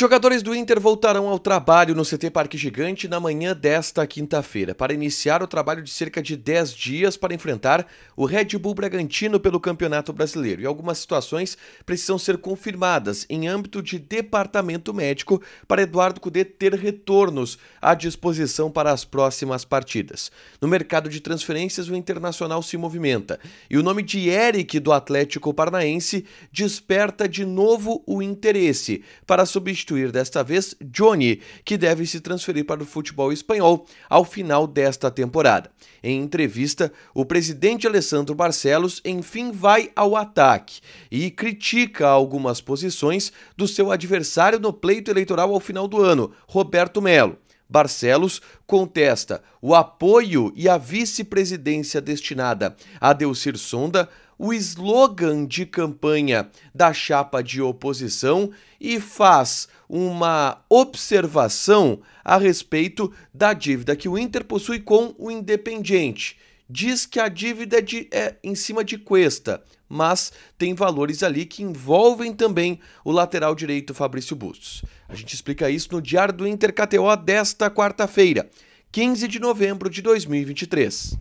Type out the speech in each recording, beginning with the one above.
jogadores do Inter voltarão ao trabalho no CT Parque Gigante na manhã desta quinta-feira, para iniciar o trabalho de cerca de 10 dias para enfrentar o Red Bull Bragantino pelo Campeonato Brasileiro. E algumas situações precisam ser confirmadas em âmbito de departamento médico para Eduardo Cudê ter retornos à disposição para as próximas partidas. No mercado de transferências, o Internacional se movimenta e o nome de Eric do Atlético Paranaense desperta de novo o interesse para substituir substituir desta vez Johnny, que deve se transferir para o futebol espanhol ao final desta temporada. Em entrevista, o presidente Alessandro Barcelos enfim vai ao ataque e critica algumas posições do seu adversário no pleito eleitoral ao final do ano, Roberto Melo. Barcelos contesta o apoio e a vice-presidência destinada a Delcir Sonda, o slogan de campanha da chapa de oposição e faz uma observação a respeito da dívida que o Inter possui com o Independiente. Diz que a dívida é, de, é em cima de Cuesta, mas tem valores ali que envolvem também o lateral direito Fabrício Bustos. A gente explica isso no Diário do Inter KTO desta quarta-feira, 15 de novembro de 2023.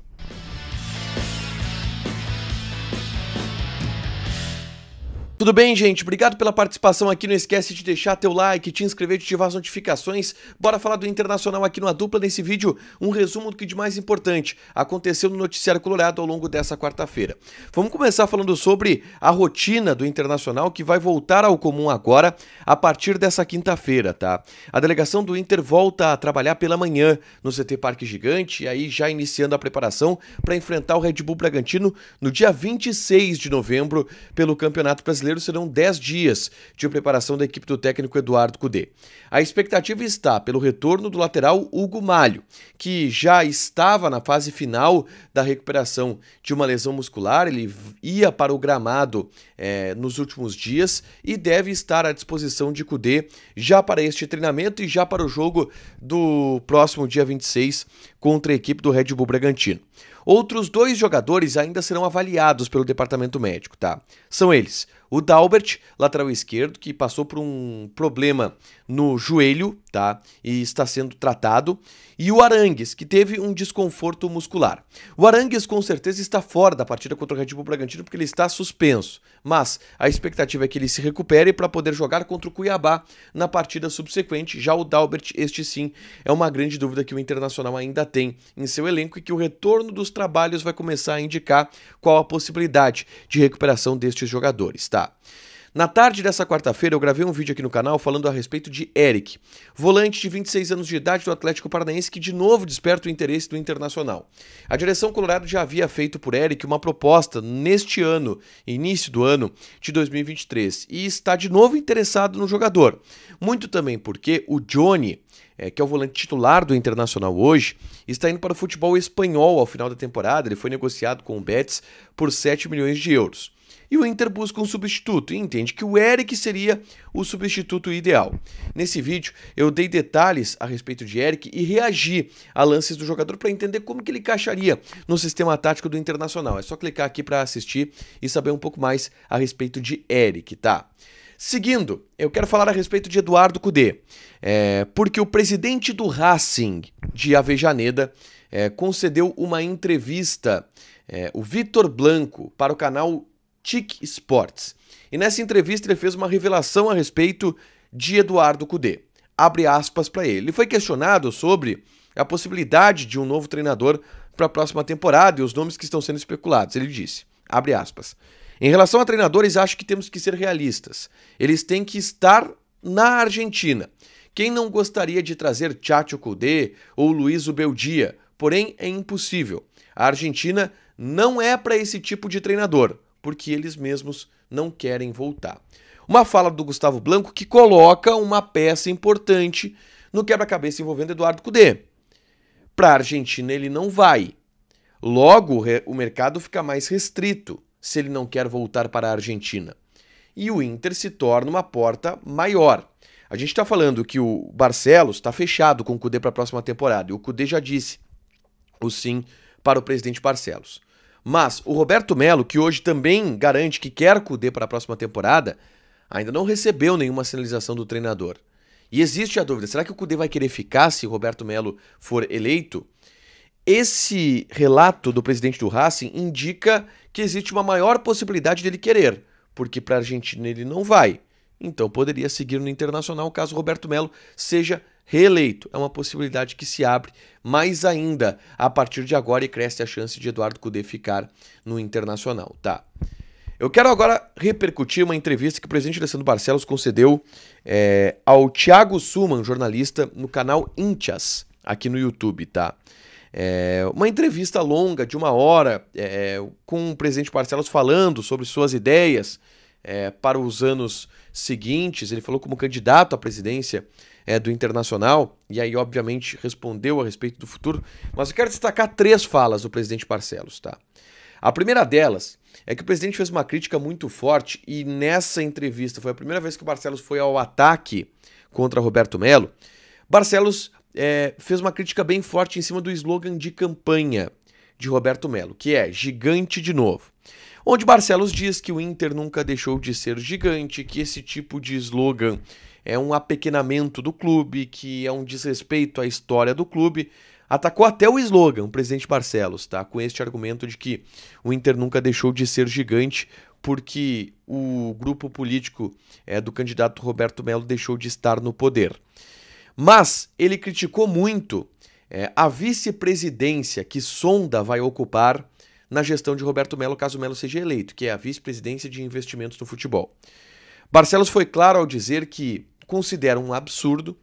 Tudo bem, gente? Obrigado pela participação aqui. Não esquece de deixar teu like, te inscrever, e ativar as notificações. Bora falar do Internacional aqui no A Dupla nesse vídeo. Um resumo do que de mais importante aconteceu no Noticiário Colorado ao longo dessa quarta-feira. Vamos começar falando sobre a rotina do Internacional que vai voltar ao comum agora a partir dessa quinta-feira, tá? A delegação do Inter volta a trabalhar pela manhã no CT Parque Gigante, aí já iniciando a preparação para enfrentar o Red Bull Bragantino no dia 26 de novembro pelo Campeonato Brasileiro brasileiro serão 10 dias de preparação da equipe do técnico Eduardo Cudê. A expectativa está pelo retorno do lateral Hugo Malho, que já estava na fase final da recuperação de uma lesão muscular. Ele ia para o gramado é, nos últimos dias e deve estar à disposição de Cudê já para este treinamento e já para o jogo do próximo dia 26 contra a equipe do Red Bull Bragantino. Outros dois jogadores ainda serão avaliados pelo departamento médico, tá? São eles o Dalbert, lateral esquerdo, que passou por um problema no joelho, tá? E está sendo tratado. E o Arangues, que teve um desconforto muscular. O Arangues com certeza está fora da partida contra o Red Bull Bragantino porque ele está suspenso. Mas a expectativa é que ele se recupere para poder jogar contra o Cuiabá na partida subsequente. Já o Dalbert, este sim, é uma grande dúvida que o Internacional ainda tem em seu elenco e que o retorno dos trabalhos vai começar a indicar qual a possibilidade de recuperação destes jogadores, tá? tá. Na tarde dessa quarta-feira, eu gravei um vídeo aqui no canal falando a respeito de Eric, volante de 26 anos de idade do Atlético Paranaense que de novo desperta o interesse do Internacional. A direção colorada já havia feito por Eric uma proposta neste ano, início do ano de 2023, e está de novo interessado no jogador. Muito também porque o Johnny, é, que é o volante titular do Internacional hoje, está indo para o futebol espanhol ao final da temporada. Ele foi negociado com o Betis por 7 milhões de euros. E o Inter busca um substituto e entende que o Eric seria o substituto ideal. Nesse vídeo, eu dei detalhes a respeito de Eric e reagi a lances do jogador para entender como que ele encaixaria no sistema tático do Internacional. É só clicar aqui para assistir e saber um pouco mais a respeito de Eric, tá? Seguindo, eu quero falar a respeito de Eduardo Cudê, é, porque o presidente do Racing de Avejaneda é, concedeu uma entrevista, é, o Vitor Blanco, para o canal TIC Sports. E nessa entrevista ele fez uma revelação a respeito de Eduardo Cudê. Abre aspas para ele. Ele foi questionado sobre a possibilidade de um novo treinador para a próxima temporada e os nomes que estão sendo especulados. Ele disse, abre aspas, em relação a treinadores, acho que temos que ser realistas. Eles têm que estar na Argentina. Quem não gostaria de trazer Tchatcho Kudê ou Luiz Ubeldia? Porém, é impossível. A Argentina não é para esse tipo de treinador porque eles mesmos não querem voltar. Uma fala do Gustavo Blanco que coloca uma peça importante no quebra-cabeça envolvendo Eduardo Cudê. Para a Argentina ele não vai. Logo, o mercado fica mais restrito se ele não quer voltar para a Argentina. E o Inter se torna uma porta maior. A gente está falando que o Barcelos está fechado com o Cudê para a próxima temporada. E o Cudê já disse o sim para o presidente Barcelos. Mas o Roberto Melo, que hoje também garante que quer Cudê para a próxima temporada, ainda não recebeu nenhuma sinalização do treinador. E existe a dúvida: será que o Cudê vai querer ficar se o Roberto Melo for eleito? Esse relato do presidente do Racing indica que existe uma maior possibilidade dele querer, porque para a Argentina ele não vai. Então poderia seguir no Internacional caso Roberto Melo seja reeleito. É uma possibilidade que se abre mais ainda a partir de agora e cresce a chance de Eduardo Cudê ficar no Internacional, tá? Eu quero agora repercutir uma entrevista que o presidente Alessandro Barcelos concedeu é, ao Thiago Suman, jornalista, no canal Intias, aqui no YouTube, tá? É, uma entrevista longa, de uma hora, é, com o presidente Barcelos falando sobre suas ideias, é, para os anos seguintes. Ele falou como candidato à presidência é, do Internacional e aí, obviamente, respondeu a respeito do futuro. Mas eu quero destacar três falas do presidente Barcelos, tá? A primeira delas é que o presidente fez uma crítica muito forte e nessa entrevista foi a primeira vez que o Barcelos foi ao ataque contra Roberto Melo. Barcelos é, fez uma crítica bem forte em cima do slogan de campanha de Roberto Melo, que é gigante de novo onde Barcelos diz que o Inter nunca deixou de ser gigante, que esse tipo de slogan é um apequenamento do clube, que é um desrespeito à história do clube. Atacou até o slogan, o presidente Barcelos, tá? Com este argumento de que o Inter nunca deixou de ser gigante, porque o grupo político é, do candidato Roberto Melo deixou de estar no poder. Mas ele criticou muito é, a vice-presidência que Sonda vai ocupar na gestão de Roberto Melo, caso Melo seja eleito, que é a vice-presidência de investimentos no futebol. Barcelos foi claro ao dizer que considera um absurdo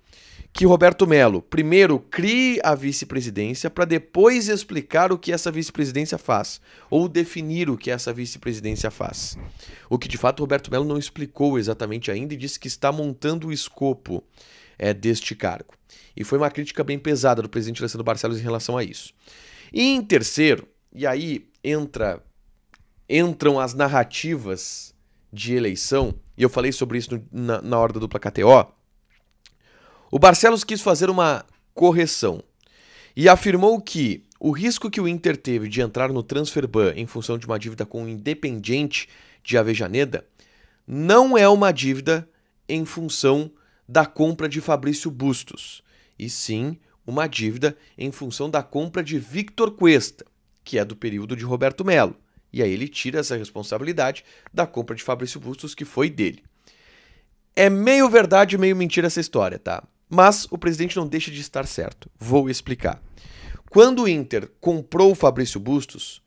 que Roberto Melo primeiro crie a vice-presidência para depois explicar o que essa vice-presidência faz, ou definir o que essa vice-presidência faz. O que de fato Roberto Melo não explicou exatamente ainda e disse que está montando o escopo é, deste cargo. E foi uma crítica bem pesada do presidente Alessandro Barcelos em relação a isso. E em terceiro, e aí entra entram as narrativas de eleição, e eu falei sobre isso no, na, na dupla KTO, o Barcelos quis fazer uma correção e afirmou que o risco que o Inter teve de entrar no transfer ban em função de uma dívida com o independente de Avejaneda não é uma dívida em função da compra de Fabrício Bustos, e sim uma dívida em função da compra de Victor Cuesta que é do período de Roberto Melo. E aí ele tira essa responsabilidade da compra de Fabrício Bustos, que foi dele. É meio verdade, meio mentira essa história, tá? Mas o presidente não deixa de estar certo. Vou explicar. Quando o Inter comprou o Fabrício Bustos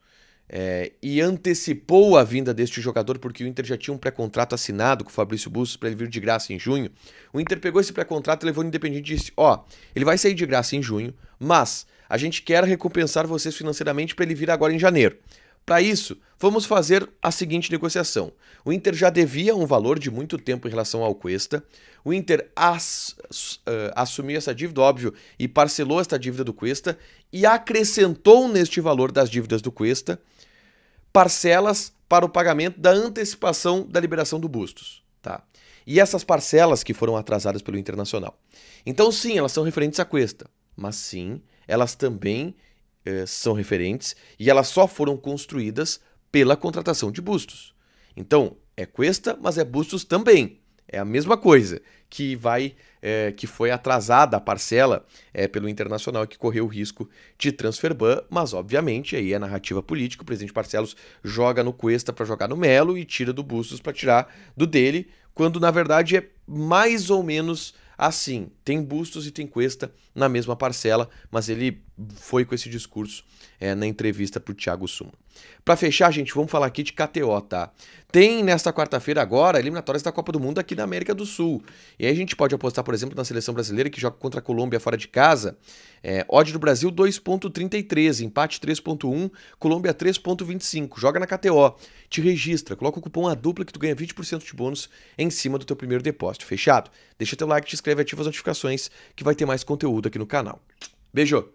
é, e antecipou a vinda deste jogador, porque o Inter já tinha um pré-contrato assinado com o Fabrício Bustos para ele vir de graça em junho, o Inter pegou esse pré-contrato e levou no Independente e disse: Ó, oh, ele vai sair de graça em junho, mas a gente quer recompensar vocês financeiramente para ele vir agora em janeiro. Para isso, vamos fazer a seguinte negociação. O Inter já devia um valor de muito tempo em relação ao Cuesta. O Inter uh, assumiu essa dívida, óbvio, e parcelou esta dívida do Cuesta e acrescentou neste valor das dívidas do Cuesta parcelas para o pagamento da antecipação da liberação do Bustos. Tá? E essas parcelas que foram atrasadas pelo Internacional. Então, sim, elas são referentes à Cuesta. Mas sim, elas também eh, são referentes e elas só foram construídas pela contratação de bustos. Então, é Cuesta, mas é bustos também. É a mesma coisa que vai, é, que foi atrasada a parcela é, pelo internacional que correu o risco de transfer ban, mas obviamente aí é narrativa política. O presidente Parcelos joga no Cuesta para jogar no Melo e tira do Bustos para tirar do dele, quando na verdade é mais ou menos Assim, tem Bustos e tem Cuesta na mesma parcela, mas ele foi com esse discurso é, na entrevista para o Thiago Suma. Para fechar, gente, vamos falar aqui de KTO, tá? Tem nesta quarta-feira agora eliminatórias da Copa do Mundo aqui na América do Sul. E aí a gente pode apostar, por exemplo, na seleção brasileira que joga contra a Colômbia fora de casa. É, odd do Brasil 2.33, empate 3.1, Colômbia 3.25. Joga na KTO, te registra, coloca o cupom a dupla que tu ganha 20% de bônus em cima do teu primeiro depósito. Fechado? Deixa teu like, te inscreve, e ativa as notificações que vai ter mais conteúdo aqui no canal. Beijo!